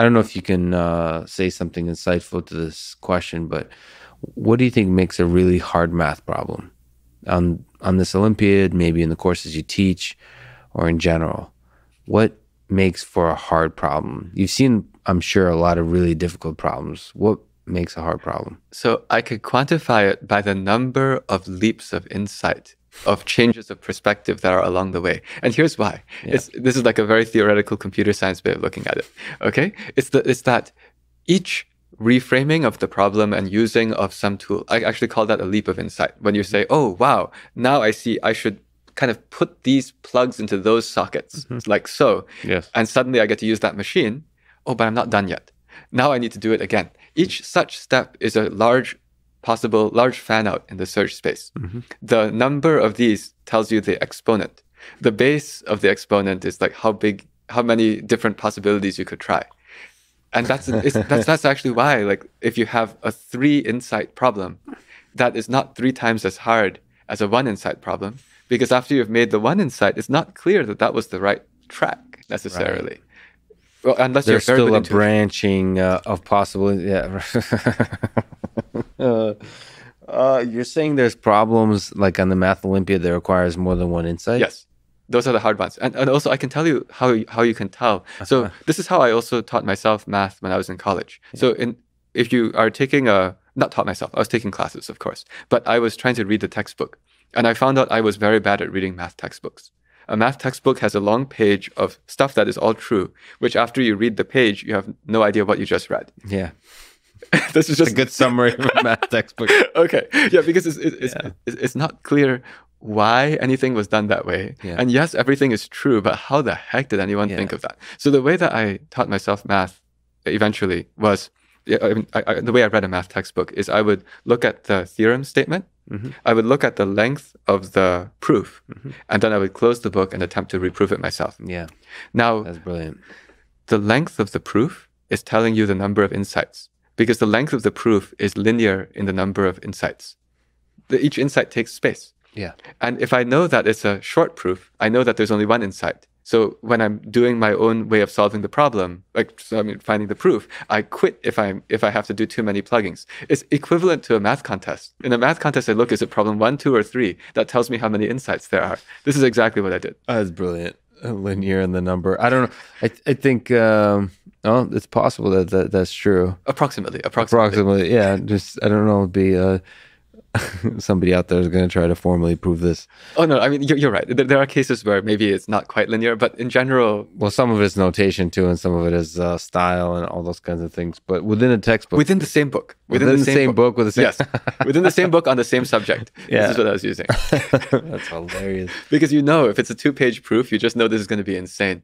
I don't know if you can uh, say something insightful to this question, but what do you think makes a really hard math problem on on this Olympiad, maybe in the courses you teach, or in general? What makes for a hard problem? You've seen, I'm sure, a lot of really difficult problems. What makes a hard problem? So I could quantify it by the number of leaps of insight of changes of perspective that are along the way. And here's why. Yeah. It's, this is like a very theoretical computer science way of looking at it. Okay? It's, the, it's that each reframing of the problem and using of some tool, I actually call that a leap of insight. When you mm-hmm. say, oh, wow, now I see I should kind of put these plugs into those sockets, mm-hmm. like so. Yes. And suddenly I get to use that machine. Oh, but I'm not done yet. Now I need to do it again. Each such step is a large possible large fan out in the search space. Mm-hmm. The number of these tells you the exponent. The base of the exponent is like how big, how many different possibilities you could try. And that's, that's, that's actually why, like, if you have a three insight problem, that is not three times as hard as a one insight problem, because after you've made the one insight, it's not clear that that was the right track necessarily. Right. Well, unless there's you're still a branching uh, of possible. Yeah. Uh, you're saying there's problems like on the Math Olympia that requires more than one insight? Yes. Those are the hard ones. And, and also, I can tell you how, how you can tell. So, this is how I also taught myself math when I was in college. Yeah. So, in, if you are taking a, not taught myself, I was taking classes, of course, but I was trying to read the textbook. And I found out I was very bad at reading math textbooks. A math textbook has a long page of stuff that is all true, which after you read the page, you have no idea what you just read. Yeah. this is just a good summary of a math textbook. okay, yeah, because it's it's, yeah. it's, it's not clear why anything was done that way. Yeah. And yes, everything is true, but how the heck did anyone yeah. think of that? So the way that I taught myself math eventually was I, I, the way I read a math textbook is I would look at the theorem statement. Mm-hmm. I would look at the length of the proof, mm-hmm. and then I would close the book and attempt to reprove it myself. Yeah. Now that's brilliant. The length of the proof is telling you the number of insights because the length of the proof is linear in the number of insights. The, each insight takes space. Yeah. And if I know that it's a short proof, I know that there's only one insight. So when I'm doing my own way of solving the problem, like so I mean finding the proof, I quit if I'm if I have to do too many pluggings. It's equivalent to a math contest. In a math contest, I look is it problem one, two, or three? That tells me how many insights there are. This is exactly what I did. That's brilliant. Uh, linear in the number. I don't know. I I think um, Oh, it's possible that, that that's true. Approximately, approximately. Approximately, yeah. Just I don't know. Be uh, somebody out there is going to try to formally prove this. Oh no, I mean you're, you're right. There, there, are cases where maybe it's not quite linear, but in general, well, some of it's notation too, and some of it is uh, style and all those kinds of things. But within a textbook, within the same book, within, within the, same, same book. book, with the same yes, within the same book on the same subject. Yeah. This is what I was using. That's hilarious. because you know, if it's a two-page proof, you just know this is going to be insane.